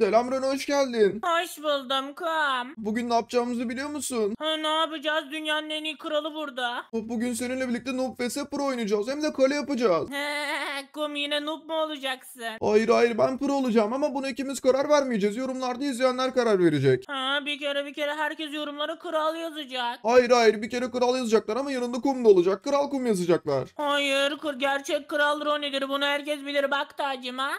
Selam Ren hoş geldin. Hoş buldum Kum. Bugün ne yapacağımızı biliyor musun? Ha, ne yapacağız? Dünyanın en iyi kralı burada. Bugün seninle birlikte Noob vs Pro oynayacağız. Hem de kale yapacağız. Kum yine noob mu olacaksın? Hayır hayır ben pro olacağım ama bunu ikimiz karar vermeyeceğiz. Yorumlarda izleyenler karar verecek. Ha, bir kere bir kere herkes yorumlara kral yazacak. Hayır hayır bir kere kral yazacaklar ama yanında kum da olacak. Kral kum yazacaklar. Hayır kır- gerçek kral Roni'dir. Bunu herkes bilir bak tacıma.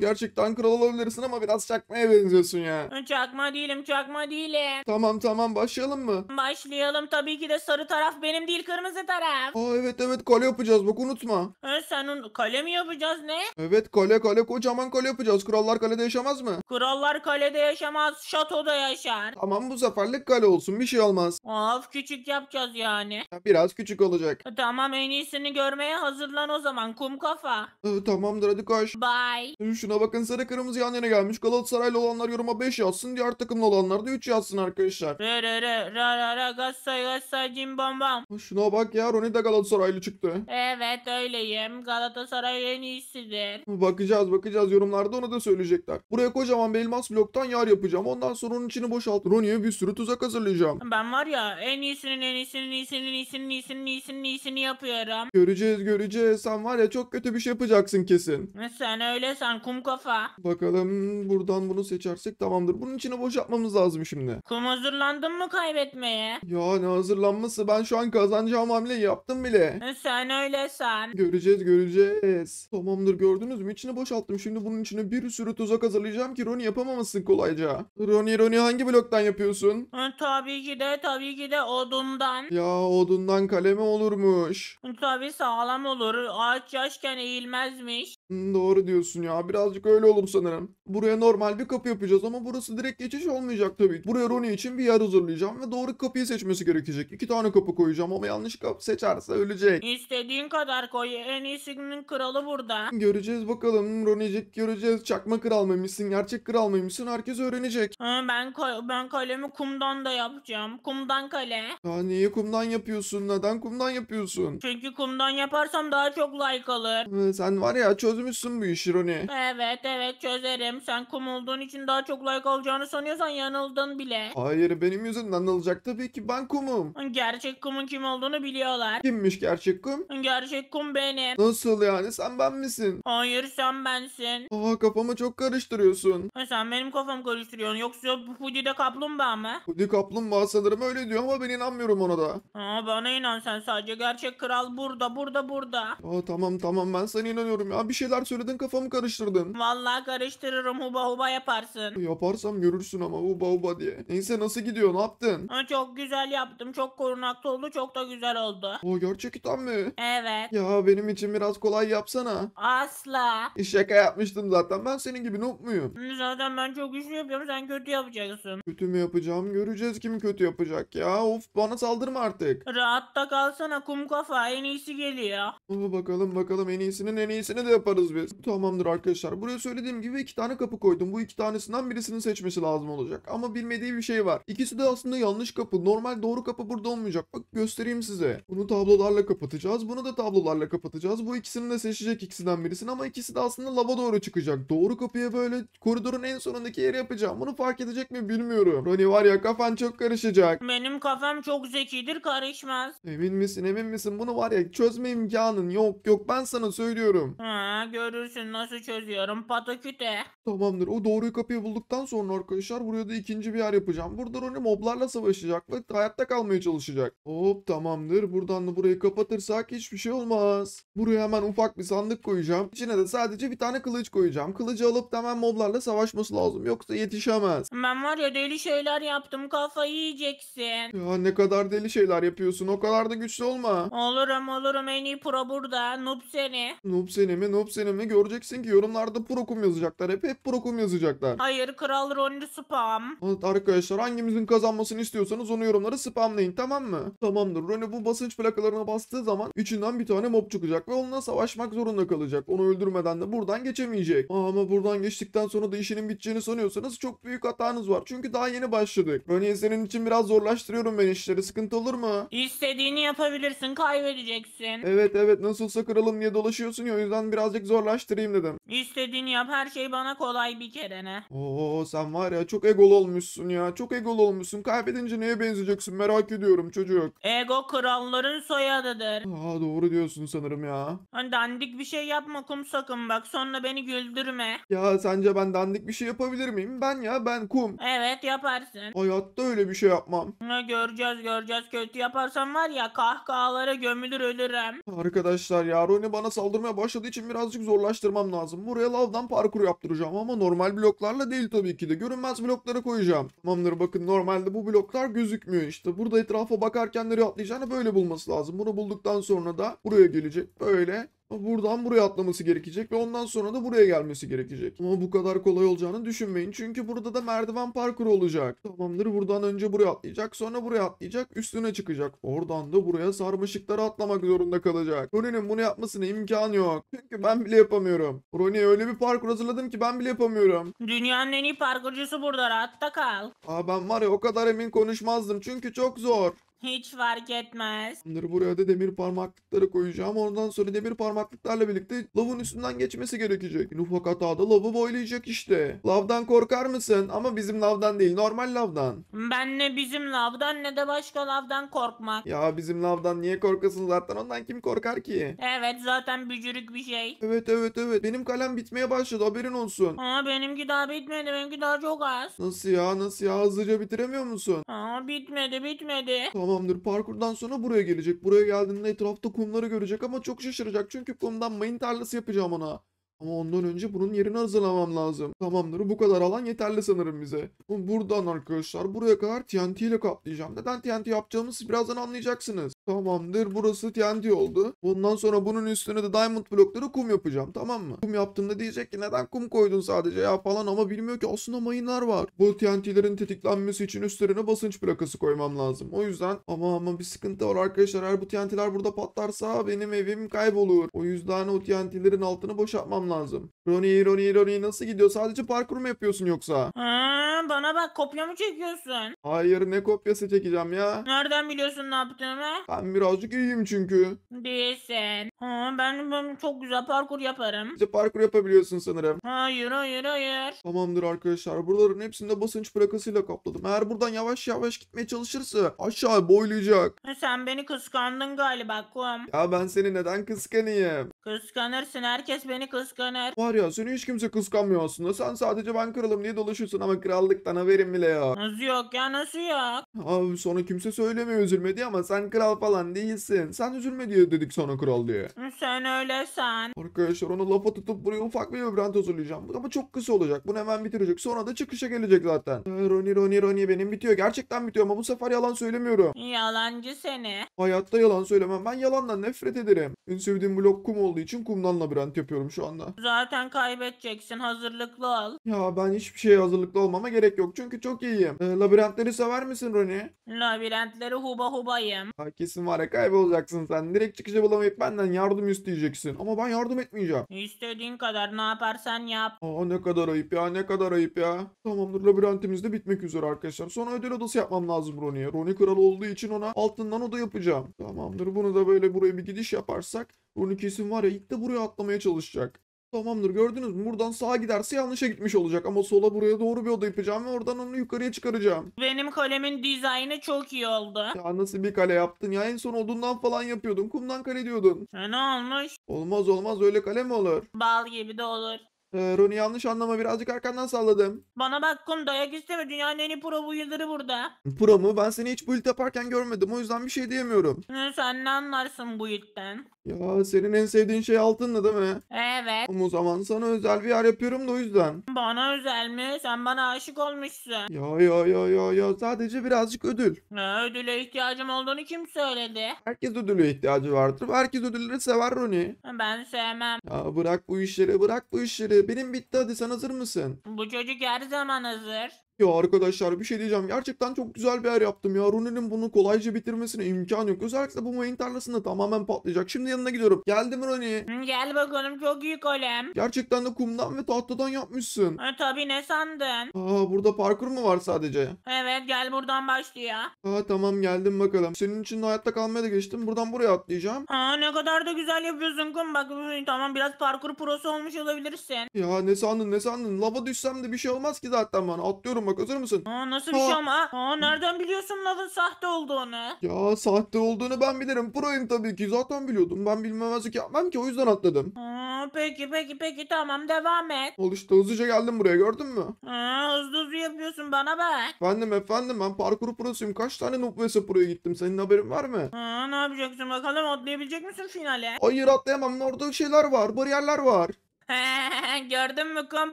gerçekten kral olabilirsin ama biraz çak çakmaya benziyorsun ya. Çakma değilim çakma değilim. Tamam tamam başlayalım mı? Başlayalım tabii ki de sarı taraf benim değil kırmızı taraf. Aa evet evet kale yapacağız bak unutma. Ha, sen kale mi yapacağız ne? Evet kale kale kocaman kale yapacağız. Krallar kalede yaşamaz mı? Krallar kalede yaşamaz şatoda yaşar. Tamam bu seferlik kale olsun bir şey olmaz. Of küçük yapacağız yani. Biraz küçük olacak. E, tamam en iyisini görmeye hazırlan o zaman kum kafa. Ee, tamamdır hadi koş. Bye. Şuna bakın sarı kırmızı yan yana gelmiş. Galatasaray Galatasaraylı olanlar yoruma 5 yazsın. Diğer takımlı olanlar da 3 yazsın arkadaşlar. Re re re ra ra ra Galatasaray Galatasaray cim bam bam. Şuna bak ya Roni de Galatasaraylı çıktı. Evet öyleyim. Galatasaray en iyisidir. Bakacağız bakacağız yorumlarda onu da söyleyecekler. Buraya kocaman bir elmas bloktan yar yapacağım. Ondan sonra onun içini boşalt. Roni'ye bir sürü tuzak hazırlayacağım. Ben var ya en iyisinin en iyisinin iyisinin iyisinin iyisinin iyisinin iyisini yapıyorum. Göreceğiz göreceğiz. Sen var ya çok kötü bir şey yapacaksın kesin. Sen öyle sen kum kafa. Bakalım buradan Buradan bunu seçersek tamamdır. Bunun içine boşaltmamız lazım şimdi. Kum hazırlandın mı kaybetmeye? Ya ne hazırlanması ben şu an kazanacağım hamle yaptım bile. E, sen öyle san. Göreceğiz göreceğiz. Tamamdır gördünüz mü? İçini boşalttım. Şimdi bunun içine bir sürü tuzak hazırlayacağım ki Roni yapamamasın kolayca. Roni Roni hangi bloktan yapıyorsun? E, Tabii ki de tabii ki de odundan. Ya odundan kaleme olurmuş. E, Tabii sağlam olur. Ağaç yaşken eğilmezmiş. doğru diyorsun ya. Birazcık öyle olur sanırım. Buraya normal normal bir kapı yapacağız ama burası direkt geçiş olmayacak tabii. Buraya Rony için bir yer hazırlayacağım ve doğru kapıyı seçmesi gerekecek. İki tane kapı koyacağım ama yanlış kapı seçerse ölecek. İstediğin kadar koy. En iyisinin kralı burada. Göreceğiz bakalım Ronicik göreceğiz. Çakma kral mıymışsın, gerçek kral mıymışsın herkes öğrenecek. Ha, ben ben kalemi kumdan da yapacağım. Kumdan kale. Ya niye kumdan yapıyorsun? Neden kumdan yapıyorsun? Çünkü kumdan yaparsam daha çok like alır. Ee, sen var ya çözmüşsün bu işi Rony. Evet evet çözerim. Sen kumu olduğun için daha çok like alacağını sanıyorsan yanıldın bile. Hayır benim yüzümden alacak tabii ki ben kumum. Gerçek kumun kim olduğunu biliyorlar. Kimmiş gerçek kum? Gerçek kum benim. Nasıl yani sen ben misin? Hayır sen bensin. Aa kafamı çok karıştırıyorsun. Ha, e, sen benim kafamı karıştırıyorsun yoksa bu Pudi de kaplumbağa mı? Pudi kaplumbağa sanırım öyle diyor ama ben inanmıyorum ona da. Aa bana inan sen sadece gerçek kral burada burada burada. Aa tamam tamam ben sana inanıyorum ya bir şeyler söyledin kafamı karıştırdın. Vallahi karıştırırım huba huba yaparsın. Yaparsam görürsün ama uba uba diye. Neyse nasıl gidiyor ne yaptın? çok güzel yaptım. Çok korunaklı oldu. Çok da güzel oldu. O gerçekten mi? Evet. Ya benim için biraz kolay yapsana. Asla. E, şaka yapmıştım zaten. Ben senin gibi noob muyum? Zaten ben çok güçlü yapıyorum. Sen kötü yapacaksın. Kötü mü yapacağım göreceğiz kim kötü yapacak ya. Of bana saldırma artık. Rahatta kalsana kum kafa. En iyisi geliyor. Aa, bakalım bakalım en iyisinin en iyisini de yaparız biz. Tamamdır arkadaşlar. Buraya söylediğim gibi iki tane kapı koydum. Bu bu iki tanesinden birisini seçmesi lazım olacak. Ama bilmediği bir şey var. İkisi de aslında yanlış kapı. Normal doğru kapı burada olmayacak. Bak göstereyim size. Bunu tablolarla kapatacağız. Bunu da tablolarla kapatacağız. Bu ikisini de seçecek ikisinden birisini ama ikisi de aslında lava doğru çıkacak. Doğru kapıya böyle koridorun en sonundaki yeri yapacağım. Bunu fark edecek mi bilmiyorum. Roni var ya kafan çok karışacak. Benim kafam çok zekidir karışmaz. Emin misin emin misin? Bunu var ya çözme imkanın yok yok ben sana söylüyorum. Ha görürsün nasıl çözüyorum pataküte. Tamamdır o doğruyu kapıyı bulduktan sonra arkadaşlar buraya da ikinci bir yer yapacağım. Burada Roni moblarla savaşacak ve hayatta kalmaya çalışacak. Hop tamamdır. Buradan da burayı kapatırsak hiçbir şey olmaz. Buraya hemen ufak bir sandık koyacağım. İçine de sadece bir tane kılıç koyacağım. Kılıcı alıp da hemen moblarla savaşması lazım. Yoksa yetişemez. Ben var ya deli şeyler yaptım. Kafayı yiyeceksin. Ya ne kadar deli şeyler yapıyorsun. O kadar da güçlü olma. Olurum olurum. En iyi pro burada. Noob seni. Noob seni mi? Noob seni mi? Göreceksin ki yorumlarda prokum yazacaklar. Hep hep prokum yazacaklar sızacaklar. Hayır kral rolü spam. Evet arkadaşlar hangimizin kazanmasını istiyorsanız onu yorumlara spamlayın tamam mı? Tamamdır. Rony bu basınç plakalarına bastığı zaman içinden bir tane mob çıkacak ve onunla savaşmak zorunda kalacak. Onu öldürmeden de buradan geçemeyecek. ama buradan geçtikten sonra da işinin biteceğini sanıyorsanız çok büyük hatanız var. Çünkü daha yeni başladık. Rony senin için biraz zorlaştırıyorum ben işleri. Sıkıntı olur mu? İstediğini yapabilirsin. Kaybedeceksin. Evet evet nasılsa kralım diye dolaşıyorsun ya o yüzden birazcık zorlaştırayım dedim. İstediğini yap. Her şey bana kolay bir kere verene. Oo sen var ya çok egol olmuşsun ya. Çok egol olmuşsun. Kaybedince neye benzeyeceksin merak ediyorum çocuk. Ego kralların soyadıdır. Aa doğru diyorsun sanırım ya. Dandik bir şey yapma kum sakın bak sonra beni güldürme. Ya sence ben dandik bir şey yapabilir miyim? Ben ya ben kum. Evet yaparsın. Hayatta öyle bir şey yapmam. Ha, göreceğiz göreceğiz kötü yaparsan var ya kahkahalara gömülür ölürüm. Arkadaşlar ya Roni bana saldırmaya başladığı için birazcık zorlaştırmam lazım. Buraya lavdan parkur yaptıracağım ama normal normal bloklarla değil tabii ki de. Görünmez blokları koyacağım. Tamamdır bakın normalde bu bloklar gözükmüyor. İşte burada etrafa bakarken nereye atlayacağını böyle bulması lazım. Bunu bulduktan sonra da buraya gelecek. Böyle Buradan buraya atlaması gerekecek ve ondan sonra da buraya gelmesi gerekecek. Ama bu kadar kolay olacağını düşünmeyin. Çünkü burada da merdiven parkuru olacak. Tamamdır buradan önce buraya atlayacak sonra buraya atlayacak üstüne çıkacak. Oradan da buraya sarmaşıklara atlamak zorunda kalacak. Rooney'nin bunu yapmasına imkan yok. Çünkü ben bile yapamıyorum. Rooney öyle bir parkur hazırladım ki ben bile yapamıyorum. Dünyanın en iyi parkurcusu burada rahatta kal. Aa ben var ya o kadar emin konuşmazdım çünkü çok zor. Hiç fark etmez. Bunları buraya da demir parmaklıkları koyacağım. Ondan sonra demir parmaklıklarla birlikte lavın üstünden geçmesi gerekecek. En ufak hatada lavı boylayacak işte. Lavdan korkar mısın? Ama bizim lavdan değil normal lavdan. Ben ne bizim lavdan ne de başka lavdan korkmak. Ya bizim lavdan niye korkasın zaten ondan kim korkar ki? Evet zaten bücürük bir şey. Evet evet evet benim kalem bitmeye başladı haberin olsun. Aa benimki daha bitmedi benimki daha çok az. Nasıl ya nasıl ya hızlıca bitiremiyor musun? Aa bitmedi bitmedi. Tamam Tamamdır parkurdan sonra buraya gelecek. Buraya geldiğinde etrafta kumları görecek ama çok şaşıracak. Çünkü kumdan mayın tarlası yapacağım ona. Ama ondan önce bunun yerini hazırlamam lazım. Tamamdır bu kadar alan yeterli sanırım bize. Buradan arkadaşlar buraya kadar TNT ile kaplayacağım. Neden TNT yapacağımızı birazdan anlayacaksınız. Tamamdır burası TNT oldu. Bundan sonra bunun üstüne de diamond blokları kum yapacağım tamam mı? Kum yaptığımda diyecek ki neden kum koydun sadece ya falan ama bilmiyor ki aslında mayınlar var. Bu TNT'lerin tetiklenmesi için üstlerine basınç plakası koymam lazım. O yüzden ama ama bir sıkıntı var arkadaşlar. Eğer bu TNT'ler burada patlarsa benim evim kaybolur. O yüzden o TNT'lerin altını boşaltmam yapmam lazım. Roni Roni Roni nasıl gidiyor? Sadece parkur mu yapıyorsun yoksa? Ha, bana bak kopya mı çekiyorsun? Hayır ne kopyası çekeceğim ya? Nereden biliyorsun ne yaptığımı? Ben birazcık iyiyim çünkü. Değilsin. Ha, ben, ben çok güzel parkur yaparım. İşte parkur yapabiliyorsun sanırım. Hayır hayır hayır. Tamamdır arkadaşlar. Buraların hepsini de basınç plakasıyla kapladım. Eğer buradan yavaş yavaş gitmeye çalışırsa aşağı boylayacak. Sen beni kıskandın galiba kum. Ya ben seni neden kıskanayım? Kıskanırsın herkes beni kıskanır. Var ya seni hiç kimse kıskanmıyor aslında. Sen sadece ben kralım diye dolaşıyorsun ama krallıktan haberin bile yok. Nasıl yok ya nasıl yok? Abi sana kimse söylemiyor üzülme diye ama sen kral falan değilsin. Sen üzülme diye dedik sana kral diye. Sen öylesen. Arkadaşlar onu lafa tutup buraya ufak bir vibrant hazırlayacağım. Ama çok kısa olacak. Bunu hemen bitirecek. Sonra da çıkışa gelecek zaten. Ee, Roni Roni Roni benim bitiyor. Gerçekten bitiyor ama bu sefer yalan söylemiyorum. Yalancı seni. Hayatta yalan söylemem. Ben yalandan nefret ederim. En sevdiğim blok kum olduğu için kumdan labirent yapıyorum şu anda. Zaten kaybedeceksin. Hazırlıklı ol. Ya ben hiçbir şeye hazırlıklı olmama gerek yok. Çünkü çok iyiyim. Ee, labirentleri sever misin Roni? Labirentleri huba hubayım. kesin var ya kaybolacaksın sen. Direkt çıkışı bulamayıp benden yardım isteyeceksin. Ama ben yardım etmeyeceğim. İstediğin kadar ne yaparsan yap. Aa ne kadar ayıp ya ne kadar ayıp ya. Tamamdır labirentimiz de bitmek üzere arkadaşlar. Sonra ödül odası yapmam lazım Roni'ye. Roni kral olduğu için ona altından oda yapacağım. Tamamdır bunu da böyle buraya bir gidiş yaparsak Roni kesin var ya ilk de buraya atlamaya çalışacak. Tamamdır gördünüz mü? Buradan sağa giderse yanlışa gitmiş olacak. Ama sola buraya doğru bir oda yapacağım ve oradan onu yukarıya çıkaracağım. Benim kalemin dizaynı çok iyi oldu. Ya nasıl bir kale yaptın ya? En son odundan falan yapıyordun. Kumdan kale diyordun. E ne olmuş? Olmaz olmaz öyle kale mi olur? Bal gibi de olur. Ee, Roni yanlış anlama birazcık arkandan salladım. Bana bak kum dayak isteme dünyanın en iyi pro bu yıldırı burada. Pro mu? Ben seni hiç build yaparken görmedim o yüzden bir şey diyemiyorum. Hı, sen ne anlarsın bu ilkten? Ya senin en sevdiğin şey altınla değil mi? Evet. Ama o zaman sana özel bir yer yapıyorum da o yüzden. Bana özel mi? Sen bana aşık olmuşsun. Ya ya ya ya ya sadece birazcık ödül. Ne ödüle ihtiyacım olduğunu kim söyledi? Herkes ödüle ihtiyacı vardır. Herkes ödülleri sever Roni. Ben sevmem. Ya bırak bu işleri bırak bu işleri. Benim bitti hadi sen hazır mısın? Bu çocuk her zaman hazır. Ya arkadaşlar bir şey diyeceğim. Gerçekten çok güzel bir yer yaptım ya. Rooney'nin bunu kolayca bitirmesine imkan yok. Özellikle bu main tarlasında tamamen patlayacak. Şimdi yanına gidiyorum. Geldim Rooney. Gel bakalım çok iyi golem. Gerçekten de kumdan ve tahtadan yapmışsın. E, tabii ne sandın? Aa burada parkur mu var sadece? Evet gel buradan başlıyor. Aa tamam geldim bakalım. Senin için de hayatta kalmaya da geçtim. Buradan buraya atlayacağım. Ha, ne kadar da güzel yapıyorsun kum. Bak tamam biraz parkur prosu olmuş olabilirsin. Ya ne sandın ne sandın? Lava düşsem de bir şey olmaz ki zaten ben Atlıyorum olmak hazır mısın? Aa, nasıl bir şey ama? Aa, nereden biliyorsun lavın sahte olduğunu? Ya sahte olduğunu ben bilirim. Proyum tabii ki. Zaten biliyordum. Ben bilmemezlik yapmam ki o yüzden atladım. Aa, peki peki peki tamam devam et. Ol işte hızlıca geldim buraya gördün mü? Aa, hızlı hızlı yapıyorsun bana bak. Efendim efendim ben parkuru prosuyum. Kaç tane noob vs proya gittim. Senin haberin var mı? Aa, ne yapacaksın bakalım atlayabilecek misin finale? Hayır atlayamam. Orada şeyler var. Bariyerler var. Gördün mü kum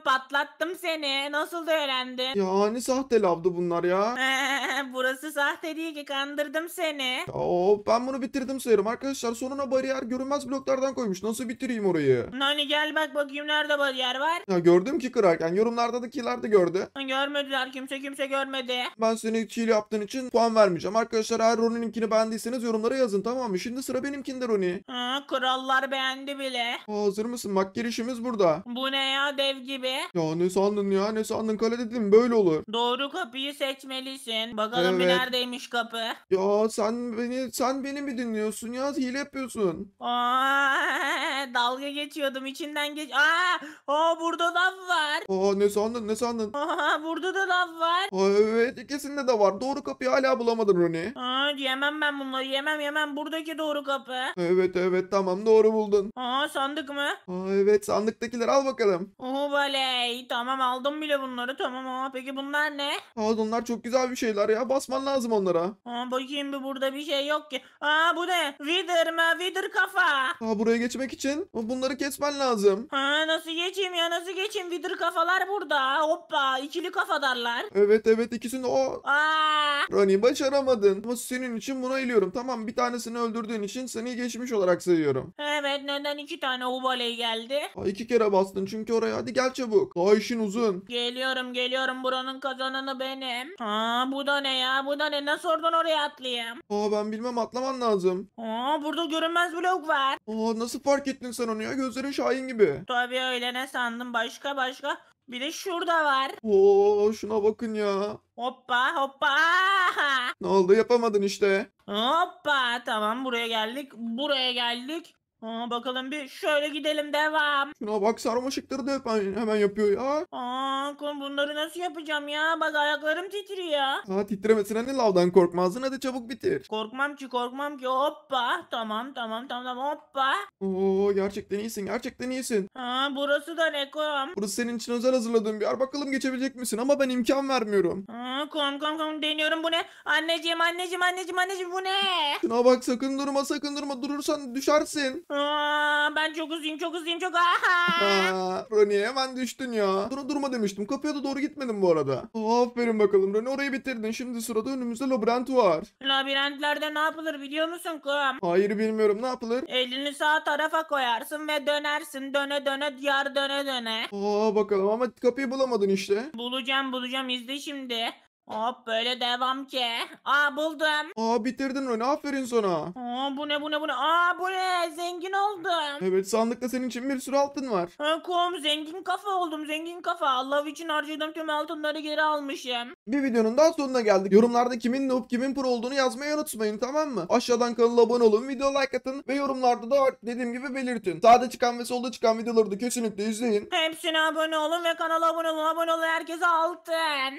patlattım seni. Nasıl da öğrendin? Ya ne sahte lavdı bunlar ya. Burası sahte değil ki kandırdım seni. Oo ben bunu bitirdim sayarım arkadaşlar. Sonuna bariyer görünmez bloklardan koymuş. Nasıl bitireyim orayı? Nani gel bak bakayım nerede bariyer var. Ya gördüm ki kırarken. Yorumlarda da kiler de gördü. Görmediler kimse kimse görmedi. Ben seni kil yaptığın için puan vermeyeceğim. Arkadaşlar eğer Roni'ninkini beğendiyseniz yorumlara yazın tamam mı? Şimdi sıra benimkinde Roni. Ha, krallar beğendi bile. Aa, hazır mısın? Bak girişimiz bu burada. Bu ne ya dev gibi? Ya ne sandın ya ne sandın kale dedim böyle olur. Doğru kapıyı seçmelisin. Bakalım bir neredeymiş kapı. Ya sen beni sen beni mi dinliyorsun ya hile yapıyorsun. Aa, dalga geçiyordum içinden geç. Aa, aa burada lav var. Aa ne sandın ne sandın. Aa, burada da lav var. Aa, evet ikisinde de var doğru kapıyı hala bulamadın Roni. Aa, yemem ben bunları yemem yemem. Buradaki doğru kapı. Evet evet tamam doğru buldun. Aa sandık mı? Aa, evet sandık poşettekileri al bakalım. Oh oley. Tamam aldım bile bunları. Tamam ama peki bunlar ne? Aa bunlar çok güzel bir şeyler ya. Basman lazım onlara. Aa bakayım bir burada bir şey yok ki. Aa bu ne? Reader Hayır mavidir kafa. Aa, buraya geçmek için bunları kesmen lazım. Ha, nasıl geçeyim ya nasıl geçeyim? Vidir kafalar burada. Hoppa ikili kafadarlar. Evet evet ikisini o. Aa. Rani başaramadın. Ama senin için buna eliyorum. Tamam bir tanesini öldürdüğün için seni geçmiş olarak sayıyorum. Evet neden iki tane ubaley geldi? Aa, iki kere bastın çünkü oraya. Hadi gel çabuk. Daha işin uzun. Geliyorum geliyorum. Buranın kazananı benim. Ha bu da ne ya? Bu da ne? Nasıl oradan oraya atlayayım? Aa ben bilmem atlaman lazım. Aa burada görünmez blok var. Aa nasıl fark ettin sen onu ya? Gözlerin şahin gibi. Tabii öyle ne sandın başka başka. Bir de şurada var. Oo şuna bakın ya. Hoppa hoppa. Ne oldu yapamadın işte. Hoppa tamam buraya geldik. Buraya geldik. Aa, bakalım bir şöyle gidelim devam. Şuna bak sarmaşıkları da hemen, hemen yapıyor ya. Aa, Kankom bunları nasıl yapacağım ya? Bak ayaklarım titriyor. Ha titremesine ne lavdan korkmazdın hadi çabuk bitir. Korkmam ki korkmam ki hoppa. Tamam tamam tamam hoppa. Oo gerçekten iyisin gerçekten iyisin. Ha burası da ne kom? Burası senin için özel hazırladığım bir yer bakalım geçebilecek misin ama ben imkan vermiyorum. Ha kom kom kom deniyorum bu ne? Anneciğim anneciğim anneciğim anneciğim bu ne? Şuna bak sakın durma sakın durma durursan düşersin. Aa, çok hızlıyım çok hızlıyım çok. Aha! Aa, hemen düştün ya. Dur, durma demiştim. Kapıya da doğru gitmedim bu arada. Oh, aferin bakalım Roni orayı bitirdin. Şimdi sırada önümüzde labirent var. Labirentlerde ne yapılır biliyor musun kum? Hayır bilmiyorum ne yapılır? Elini sağ tarafa koyarsın ve dönersin. Döne döne diyar döne döne. Aa bakalım ama kapıyı bulamadın işte. Bulacağım bulacağım izle şimdi. Hop böyle devam ki. Aa buldum. Aa bitirdin Roni aferin sana. Aa bu ne bu ne bu ne. Aa bu ne zengin oldum. Evet sandıkta senin için bir sürü altın var. Ha, kom zengin kafa oldum zengin kafa. Allah için harcadığım tüm altınları geri almışım. Bir videonun daha sonuna geldik. Yorumlarda kimin noob kimin pro olduğunu yazmayı unutmayın tamam mı? Aşağıdan kanala abone olun, video like atın ve yorumlarda da dediğim gibi belirtin. Sağda çıkan ve solda çıkan videoları da kesinlikle izleyin. Hepsine abone olun ve kanala abone olun. Abone olun herkese altın.